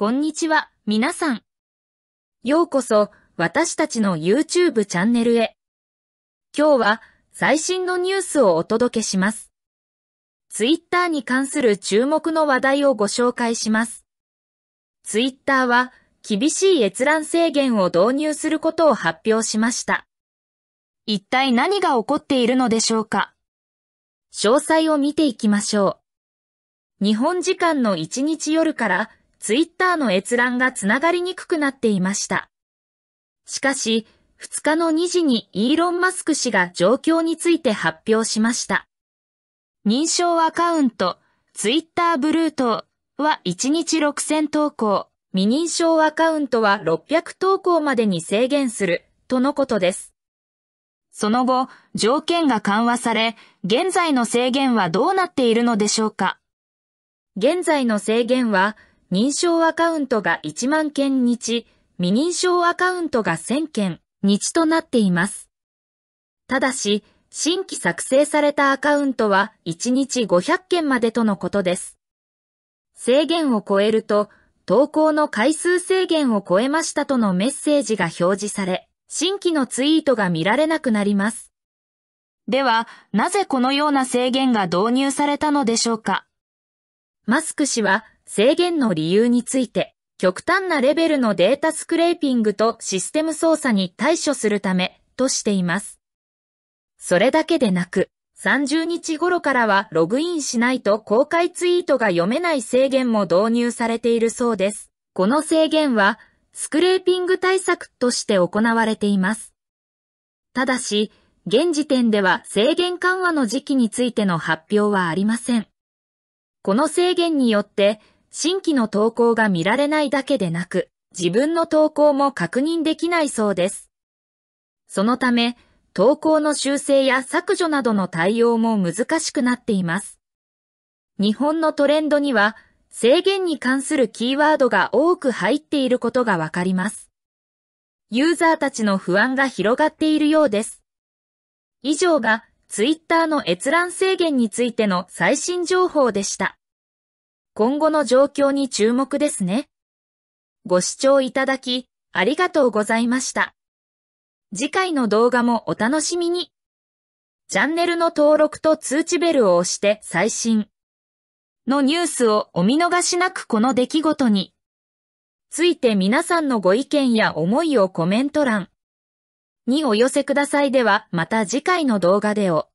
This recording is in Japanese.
こんにちは、皆さん。ようこそ、私たちの YouTube チャンネルへ。今日は、最新のニュースをお届けします。Twitter に関する注目の話題をご紹介します。Twitter は、厳しい閲覧制限を導入することを発表しました。一体何が起こっているのでしょうか詳細を見ていきましょう。日本時間の1日夜からツイッターの閲覧がつながりにくくなっていました。しかし、2日の2時にイーロン・マスク氏が状況について発表しました。認証アカウント、ツイッターブルートは1日6000投稿、未認証アカウントは600投稿までに制限する、とのことです。その後、条件が緩和され、現在の制限はどうなっているのでしょうか現在の制限は、認証アカウントが1万件日、未認証アカウントが1000件日となっています。ただし、新規作成されたアカウントは1日500件までとのことです。制限を超えると、投稿の回数制限を超えましたとのメッセージが表示され、新規のツイートが見られなくなります。では、なぜこのような制限が導入されたのでしょうかマスク氏は制限の理由について、極端なレベルのデータスクレーピングとシステム操作に対処するためとしています。それだけでなく、30日頃からはログインしないと公開ツイートが読めない制限も導入されているそうです。この制限は、スクレーピング対策として行われています。ただし、現時点では制限緩和の時期についての発表はありません。この制限によって、新規の投稿が見られないだけでなく、自分の投稿も確認できないそうです。そのため、投稿の修正や削除などの対応も難しくなっています。日本のトレンドには、制限に関するキーワードが多く入っていることがわかります。ユーザーたちの不安が広がっているようです。以上が Twitter の閲覧制限についての最新情報でした。今後の状況に注目ですね。ご視聴いただき、ありがとうございました。次回の動画もお楽しみに。チャンネルの登録と通知ベルを押して最新のニュースをお見逃しなくこの出来事について皆さんのご意見や思いをコメント欄にお寄せくださいではまた次回の動画でを